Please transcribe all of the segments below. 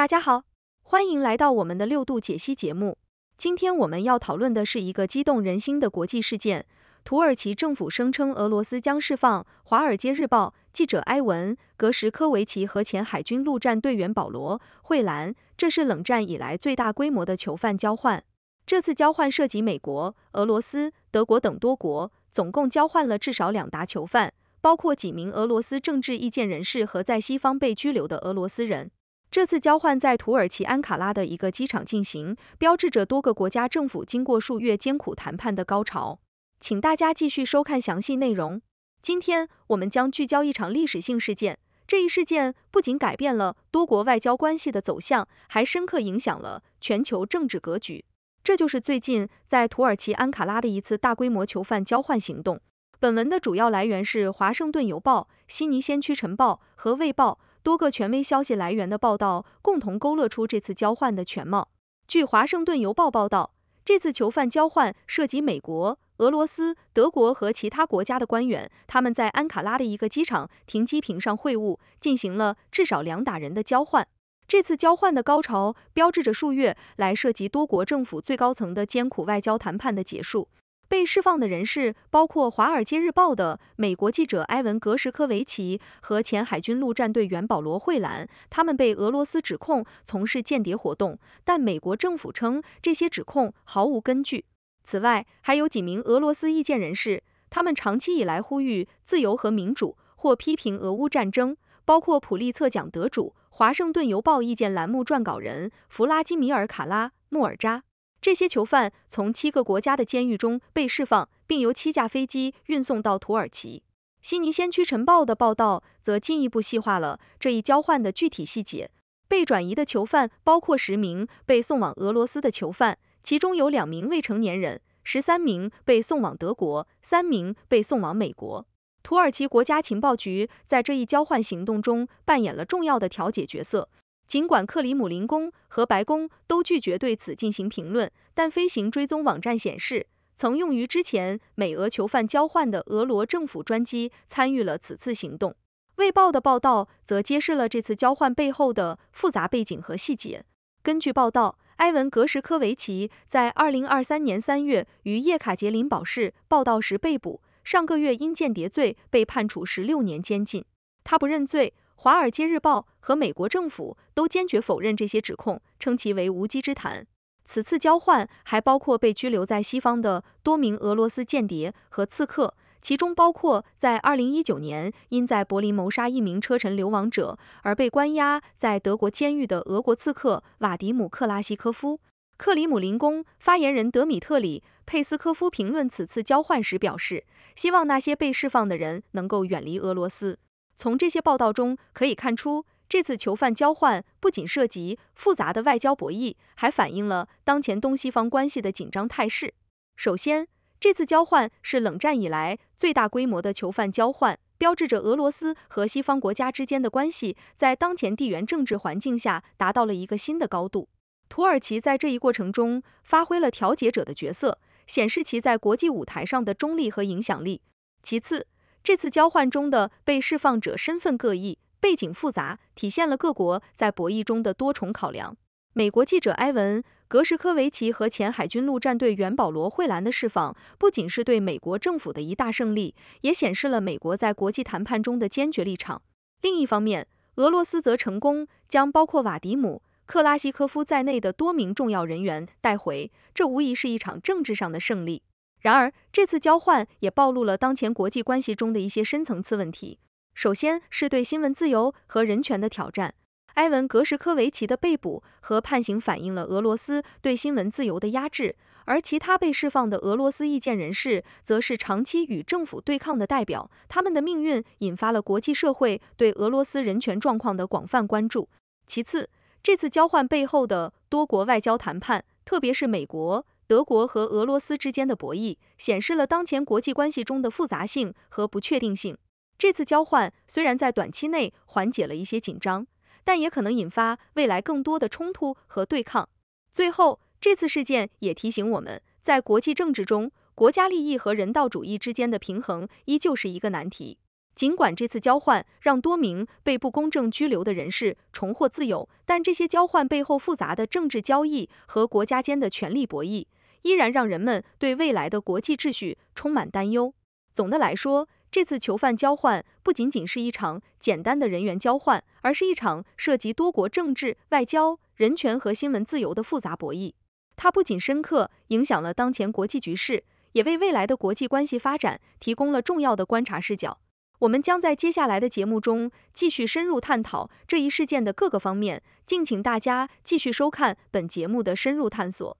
大家好，欢迎来到我们的六度解析节目。今天我们要讨论的是一个激动人心的国际事件：土耳其政府声称俄罗斯将释放《华尔街日报》记者埃文·格什科维奇和前海军陆战队员保罗·惠兰。这是冷战以来最大规模的囚犯交换。这次交换涉及美国、俄罗斯、德国等多国，总共交换了至少两达囚犯，包括几名俄罗斯政治意见人士和在西方被拘留的俄罗斯人。这次交换在土耳其安卡拉的一个机场进行，标志着多个国家政府经过数月艰苦谈判的高潮。请大家继续收看详细内容。今天，我们将聚焦一场历史性事件。这一事件不仅改变了多国外交关系的走向，还深刻影响了全球政治格局。这就是最近在土耳其安卡拉的一次大规模囚犯交换行动。本文的主要来源是《华盛顿邮报》、《悉尼先驱晨报》和《卫报》。多个权威消息来源的报道共同勾勒出这次交换的全貌。据《华盛顿邮报》报道，这次囚犯交换涉及美国、俄罗斯、德国和其他国家的官员，他们在安卡拉的一个机场停机坪上会晤，进行了至少两打人的交换。这次交换的高潮标志着数月来涉及多国政府最高层的艰苦外交谈判的结束。被释放的人士包括《华尔街日报》的美国记者埃文·格什科维奇和前海军陆战队员保罗·惠兰。他们被俄罗斯指控从事间谍活动，但美国政府称这些指控毫无根据。此外，还有几名俄罗斯意见人士，他们长期以来呼吁自由和民主，或批评俄乌战争，包括普利策奖得主、《华盛顿邮报》意见栏目撰稿人弗拉基米尔·卡拉穆尔扎。这些囚犯从七个国家的监狱中被释放，并由七架飞机运送到土耳其。悉尼先驱晨报的报道则进一步细化了这一交换的具体细节。被转移的囚犯包括十名被送往俄罗斯的囚犯，其中有两名未成年人；十三名被送往德国，三名被送往美国。土耳其国家情报局在这一交换行动中扮演了重要的调解角色。尽管克里姆林宫和白宫都拒绝对此进行评论，但飞行追踪网站显示，曾用于之前美俄囚犯交换的俄罗政府专机参与了此次行动。《卫报》的报道则揭示了这次交换背后的复杂背景和细节。根据报道，埃文格什科维奇在2023年3月于叶卡捷琳堡市报道时被捕，上个月因间谍罪被判处16年监禁，他不认罪。《华尔街日报》和美国政府都坚决否认这些指控，称其为无稽之谈。此次交换还包括被拘留在西方的多名俄罗斯间谍和刺客，其中包括在二零一九年因在柏林谋杀一名车臣流亡者而被关押在德国监狱的俄国刺客瓦迪姆·克拉西科夫。克里姆林宫发言人德米特里·佩斯科夫评论此次交换时表示，希望那些被释放的人能够远离俄罗斯。从这些报道中可以看出，这次囚犯交换不仅涉及复杂的外交博弈，还反映了当前东西方关系的紧张态势。首先，这次交换是冷战以来最大规模的囚犯交换，标志着俄罗斯和西方国家之间的关系在当前地缘政治环境下达到了一个新的高度。土耳其在这一过程中发挥了调解者的角色，显示其在国际舞台上的中立和影响力。其次，这次交换中的被释放者身份各异，背景复杂，体现了各国在博弈中的多重考量。美国记者埃文·格什科维奇和前海军陆战队员保罗·惠兰的释放，不仅是对美国政府的一大胜利，也显示了美国在国际谈判中的坚决立场。另一方面，俄罗斯则成功将包括瓦迪姆·克拉西科夫在内的多名重要人员带回，这无疑是一场政治上的胜利。然而，这次交换也暴露了当前国际关系中的一些深层次问题。首先是对新闻自由和人权的挑战。埃文格什科维奇的被捕和判刑反映了俄罗斯对新闻自由的压制，而其他被释放的俄罗斯意见人士则是长期与政府对抗的代表，他们的命运引发了国际社会对俄罗斯人权状况的广泛关注。其次，这次交换背后的多国外交谈判，特别是美国。德国和俄罗斯之间的博弈显示了当前国际关系中的复杂性和不确定性。这次交换虽然在短期内缓解了一些紧张，但也可能引发未来更多的冲突和对抗。最后，这次事件也提醒我们，在国际政治中，国家利益和人道主义之间的平衡依旧是一个难题。尽管这次交换让多名被不公正拘留的人士重获自由，但这些交换背后复杂的政治交易和国家间的权力博弈。依然让人们对未来的国际秩序充满担忧。总的来说，这次囚犯交换不仅仅是一场简单的人员交换，而是一场涉及多国政治、外交、人权和新闻自由的复杂博弈。它不仅深刻影响了当前国际局势，也为未来的国际关系发展提供了重要的观察视角。我们将在接下来的节目中继续深入探讨这一事件的各个方面，敬请大家继续收看本节目的深入探索。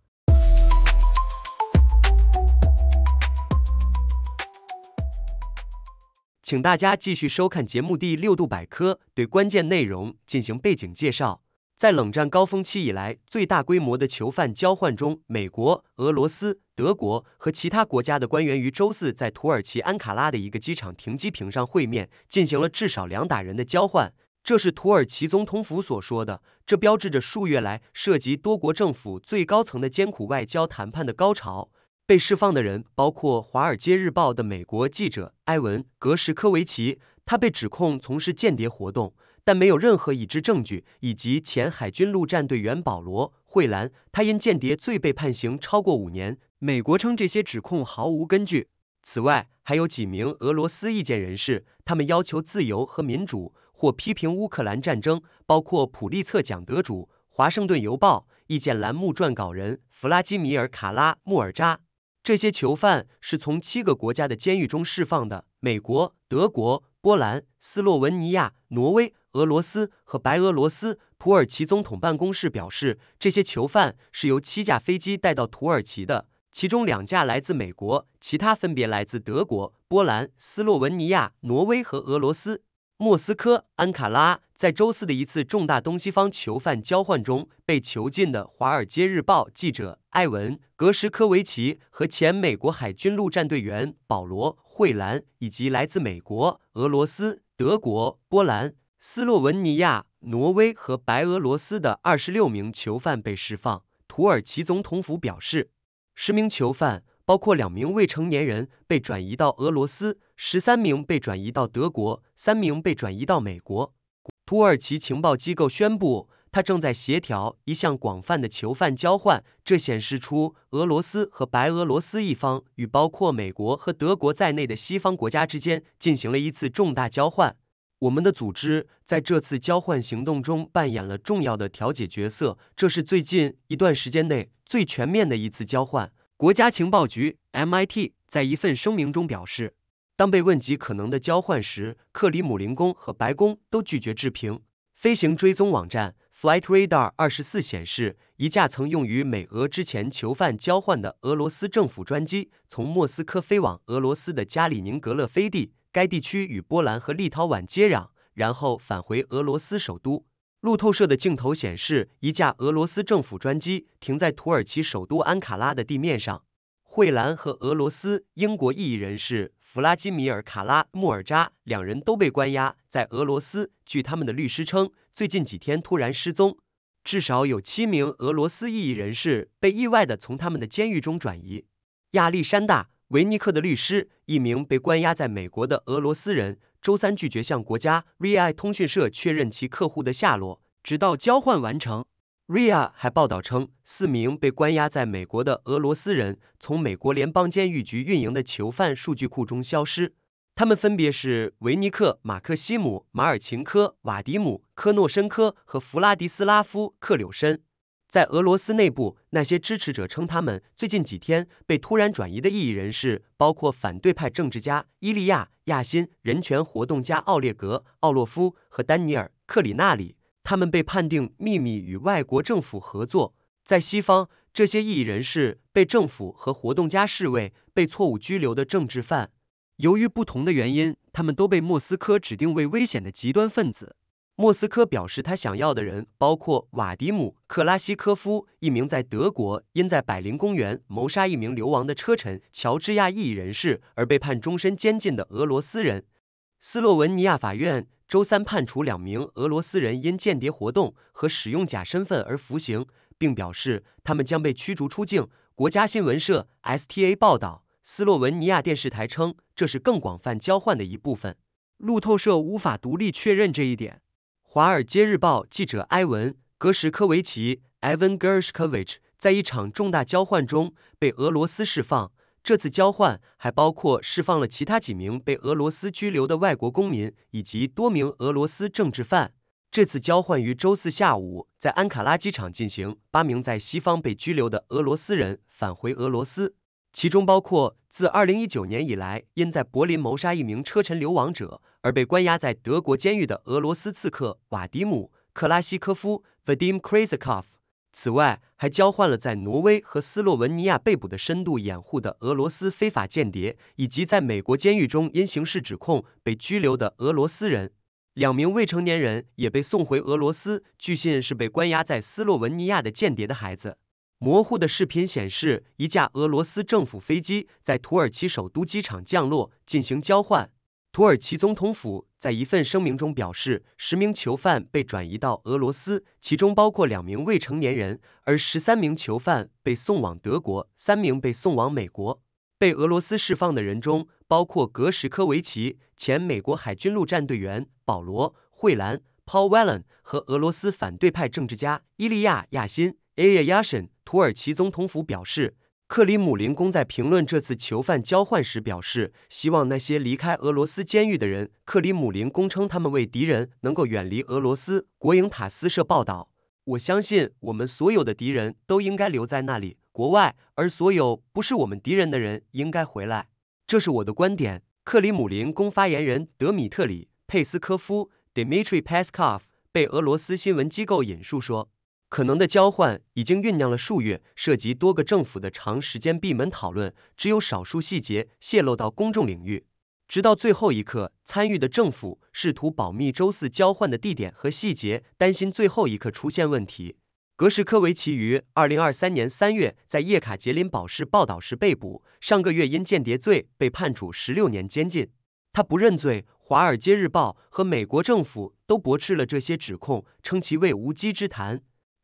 请大家继续收看节目《第六度百科》，对关键内容进行背景介绍。在冷战高峰期以来最大规模的囚犯交换中，美国、俄罗斯、德国和其他国家的官员于周四在土耳其安卡拉的一个机场停机坪上会面，进行了至少两打人的交换。这是土耳其总统府所说的，这标志着数月来涉及多国政府最高层的艰苦外交谈判的高潮。被释放的人包括《华尔街日报》的美国记者埃文·格什科维奇，他被指控从事间谍活动，但没有任何已知证据；以及前海军陆战队员保罗·惠兰，他因间谍罪被判刑超过五年。美国称这些指控毫无根据。此外，还有几名俄罗斯意见人士，他们要求自由和民主，或批评乌克兰战争，包括普利策奖得主、《华盛顿邮报》意见栏目撰稿人弗拉基米尔·卡拉穆尔扎。这些囚犯是从七个国家的监狱中释放的：美国、德国、波兰、斯洛文尼亚、挪威、俄罗斯和白俄罗斯。土耳其总统办公室表示，这些囚犯是由七架飞机带到土耳其的，其中两架来自美国，其他分别来自德国、波兰、斯洛文尼亚、挪威和俄罗斯。莫斯科、安卡拉在周四的一次重大东西方囚犯交换中，被囚禁的《华尔街日报》记者艾文·格什科维奇和前美国海军陆战队员保罗·惠兰，以及来自美国、俄罗斯、德国、波兰、斯洛文尼亚、挪威和白俄罗斯的二十六名囚犯被释放。土耳其总统府表示十名囚犯。包括两名未成年人被转移到俄罗斯，十三名被转移到德国，三名被转移到美国。土耳其情报机构宣布，他正在协调一项广泛的囚犯交换，这显示出俄罗斯和白俄罗斯一方与包括美国和德国在内的西方国家之间进行了一次重大交换。我们的组织在这次交换行动中扮演了重要的调解角色，这是最近一段时间内最全面的一次交换。国家情报局 （MIT） 在一份声明中表示，当被问及可能的交换时，克里姆林宫和白宫都拒绝置评。飞行追踪网站 FlightRadar 二十四显示，一架曾用于美俄之前囚犯交换的俄罗斯政府专机，从莫斯科飞往俄罗斯的加里宁格勒飞地（该地区与波兰和立陶宛接壤），然后返回俄罗斯首都。路透社的镜头显示，一架俄罗斯政府专机停在土耳其首都安卡拉的地面上。惠兰和俄罗斯英国异议人士弗拉基米尔·卡拉莫尔扎两人都被关押在俄罗斯。据他们的律师称，最近几天突然失踪。至少有七名俄罗斯异议人士被意外地从他们的监狱中转移。亚历山大·维尼克的律师，一名被关押在美国的俄罗斯人。周三拒绝向国家 RIA 通讯社确认其客户的下落，直到交换完成。RIA 还报道称，四名被关押在美国的俄罗斯人从美国联邦监狱局运营的囚犯数据库中消失。他们分别是维尼克、马克西姆、马尔琴科、瓦迪姆、科诺申科和弗拉迪斯拉夫·克柳申。在俄罗斯内部，那些支持者称，他们最近几天被突然转移的异议人士包括反对派政治家伊利亚·亚辛、人权活动家奥列格·奥洛夫和丹尼尔·克里纳里。他们被判定秘密与外国政府合作。在西方，这些异议人士被政府和活动家视为被错误拘留的政治犯。由于不同的原因，他们都被莫斯科指定为危险的极端分子。莫斯科表示，他想要的人包括瓦迪姆·克拉西科夫，一名在德国因在柏林公园谋杀一名流亡的车臣、乔治亚裔人士而被判终身监禁的俄罗斯人。斯洛文尼亚法院周三判处两名俄罗斯人因间谍活动和使用假身份而服刑，并表示他们将被驱逐出境。国家新闻社 STA 报道，斯洛文尼亚电视台称这是更广泛交换的一部分。路透社无法独立确认这一点。《华尔街日报》记者埃文·格什科维奇 e v a n Gershkovich） 在一场重大交换中被俄罗斯释放。这次交换还包括释放了其他几名被俄罗斯拘留的外国公民以及多名俄罗斯政治犯。这次交换于周四下午在安卡拉机场进行，八名在西方被拘留的俄罗斯人返回俄罗斯。其中包括自2019年以来因在柏林谋杀一名车臣流亡者而被关押在德国监狱的俄罗斯刺客瓦迪姆·克拉西科夫 （Vadim Krasikov）。此外，还交换了在挪威和斯洛文尼亚被捕的深度掩护的俄罗斯非法间谍，以及在美国监狱中因刑事指控被拘留的俄罗斯人。两名未成年人也被送回俄罗斯，据信是被关押在斯洛文尼亚的间谍的孩子。模糊的视频显示，一架俄罗斯政府飞机在土耳其首都机场降落进行交换。土耳其总统府在一份声明中表示，十名囚犯被转移到俄罗斯，其中包括两名未成年人，而十三名囚犯被送往德国，三名被送往美国。被俄罗斯释放的人中包括格什科维奇、前美国海军陆战队员保罗·惠兰 （Paul w e l l e n 和俄罗斯反对派政治家伊利亚亚辛 （Ilya Yashin）。土耳其总统府表示，克里姆林宫在评论这次囚犯交换时表示，希望那些离开俄罗斯监狱的人。克里姆林宫称他们为敌人，能够远离俄罗斯。国营塔斯社报道，我相信我们所有的敌人都应该留在那里国外，而所有不是我们敌人的人应该回来。这是我的观点。克里姆林宫发言人德米特里·佩斯科夫 （Dmitry Peskov） 被俄罗斯新闻机构引述说。可能的交换已经酝酿了数月，涉及多个政府的长时间闭门讨论，只有少数细节泄露到公众领域。直到最后一刻，参与的政府试图保密周四交换的地点和细节，担心最后一刻出现问题。格什科维奇于二零二三年三月在叶卡捷琳堡市报道时被捕，上个月因间谍罪被判处十六年监禁，他不认罪。《华尔街日报》和美国政府都驳斥了这些指控，称其为无稽之谈。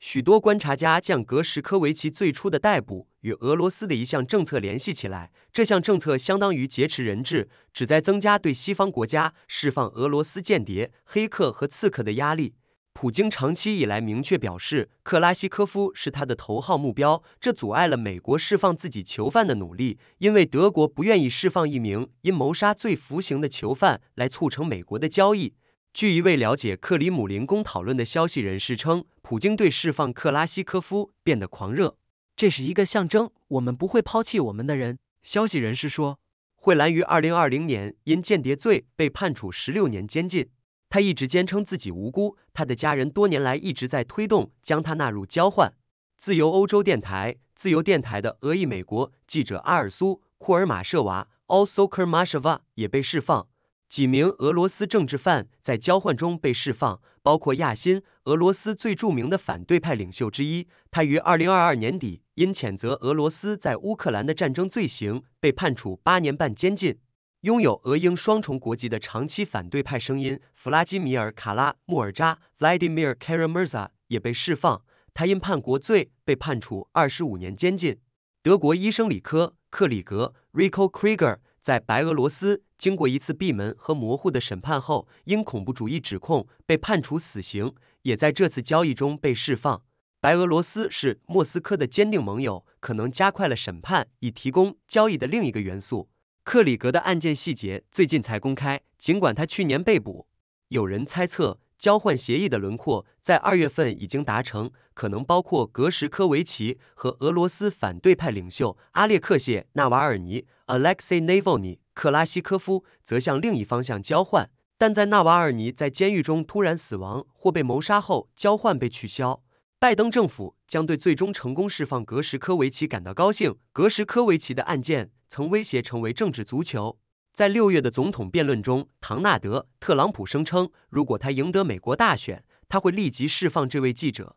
许多观察家将格什科维奇最初的逮捕与俄罗斯的一项政策联系起来，这项政策相当于劫持人质，旨在增加对西方国家释放俄罗斯间谍、黑客和刺客的压力。普京长期以来明确表示，克拉西科夫是他的头号目标，这阻碍了美国释放自己囚犯的努力，因为德国不愿意释放一名因谋杀罪服刑的囚犯来促成美国的交易。据一位了解克里姆林宫讨论的消息人士称，普京对释放克拉西科夫变得狂热，这是一个象征，我们不会抛弃我们的人。消息人士说，惠兰于2020年因间谍罪被判处16年监禁，他一直坚称自己无辜，他的家人多年来一直在推动将他纳入交换。自由欧洲电台、自由电台的俄裔美国记者阿尔苏·库尔马舍娃 a l s o k e r m a s h a v a 也被释放。几名俄罗斯政治犯在交换中被释放，包括亚辛，俄罗斯最著名的反对派领袖之一。他于二零二二年底因谴责俄罗斯在乌克兰的战争罪行被判处八年半监禁。拥有俄英双重国籍的长期反对派声音弗拉基米尔·卡拉穆尔扎 （Vladimir k a r a m a r z a 也被释放。他因叛国罪被判处二十五年监禁。德国医生里科·克里格 （Rico Krigger） 在白俄罗斯。经过一次闭门和模糊的审判后，因恐怖主义指控被判处死刑，也在这次交易中被释放。白俄罗斯是莫斯科的坚定盟友，可能加快了审判以提供交易的另一个元素。克里格的案件细节最近才公开，尽管他去年被捕。有人猜测交换协议的轮廓在二月份已经达成，可能包括格什科维奇和俄罗斯反对派领袖阿列克谢·纳瓦尔尼 （Alexei Navalny）。克拉西科夫则向另一方向交换，但在纳瓦尔尼在监狱中突然死亡或被谋杀后，交换被取消。拜登政府将对最终成功释放格什科维奇感到高兴。格什科维奇的案件曾威胁成为政治足球。在六月的总统辩论中，唐纳德·特朗普声称，如果他赢得美国大选，他会立即释放这位记者。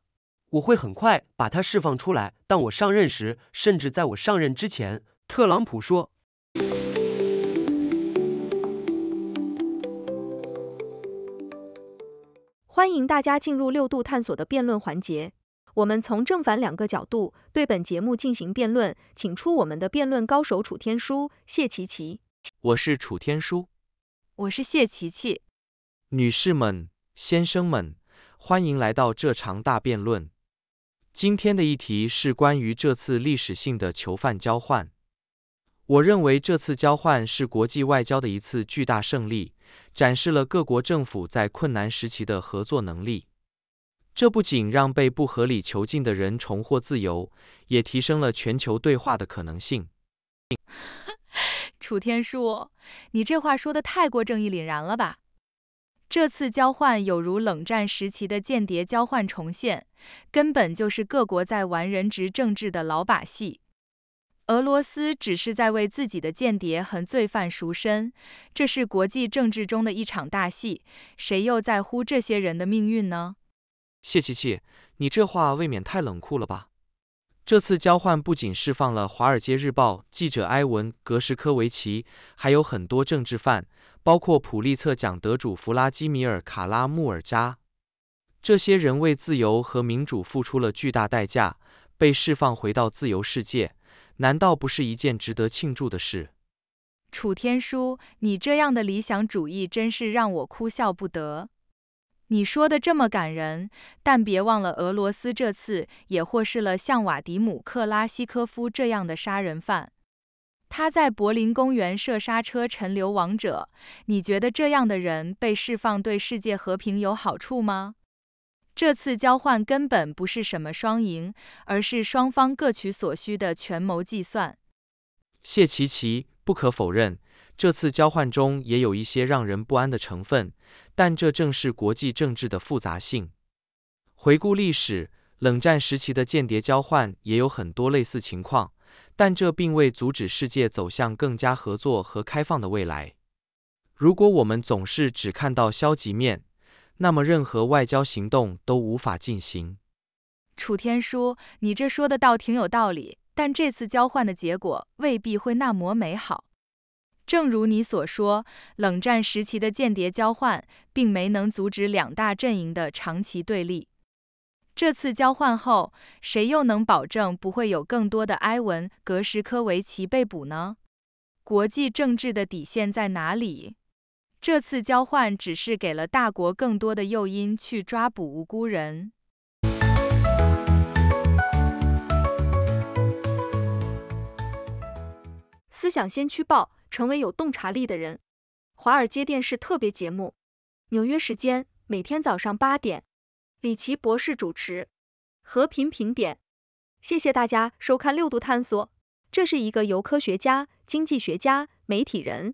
我会很快把他释放出来。当我上任时，甚至在我上任之前，特朗普说。欢迎大家进入六度探索的辩论环节。我们从正反两个角度对本节目进行辩论，请出我们的辩论高手楚天舒、谢琪琪。我是楚天舒。我是谢琪琪。女士们、先生们，欢迎来到这场大辩论。今天的议题是关于这次历史性的囚犯交换。我认为这次交换是国际外交的一次巨大胜利。展示了各国政府在困难时期的合作能力。这不仅让被不合理囚禁的人重获自由，也提升了全球对话的可能性。楚天舒，你这话说的太过正义凛然了吧？这次交换有如冷战时期的间谍交换重现，根本就是各国在玩人质政治的老把戏。俄罗斯只是在为自己的间谍和罪犯赎身，这是国际政治中的一场大戏，谁又在乎这些人的命运呢？谢琪琪，你这话未免太冷酷了吧？这次交换不仅释放了《华尔街日报》记者埃文·格什科维奇，还有很多政治犯，包括普利策奖得主弗拉基米尔·卡拉穆尔扎。这些人为自由和民主付出了巨大代价，被释放回到自由世界。难道不是一件值得庆祝的事？楚天舒，你这样的理想主义真是让我哭笑不得。你说的这么感人，但别忘了俄罗斯这次也获释了像瓦迪姆·克拉西科夫这样的杀人犯，他在柏林公园射杀车沉流亡者。你觉得这样的人被释放对世界和平有好处吗？这次交换根本不是什么双赢，而是双方各取所需的权谋计算。谢奇奇，不可否认，这次交换中也有一些让人不安的成分，但这正是国际政治的复杂性。回顾历史，冷战时期的间谍交换也有很多类似情况，但这并未阻止世界走向更加合作和开放的未来。如果我们总是只看到消极面，那么任何外交行动都无法进行。楚天舒，你这说的倒挺有道理，但这次交换的结果未必会那么美好。正如你所说，冷战时期的间谍交换并没能阻止两大阵营的长期对立。这次交换后，谁又能保证不会有更多的埃文格什科维奇被捕呢？国际政治的底线在哪里？这次交换只是给了大国更多的诱因去抓捕无辜人。思想先驱报，成为有洞察力的人。华尔街电视特别节目，纽约时间每天早上八点，李奇博士主持《和平评点》。谢谢大家收看六度探索，这是一个由科学家、经济学家、媒体人。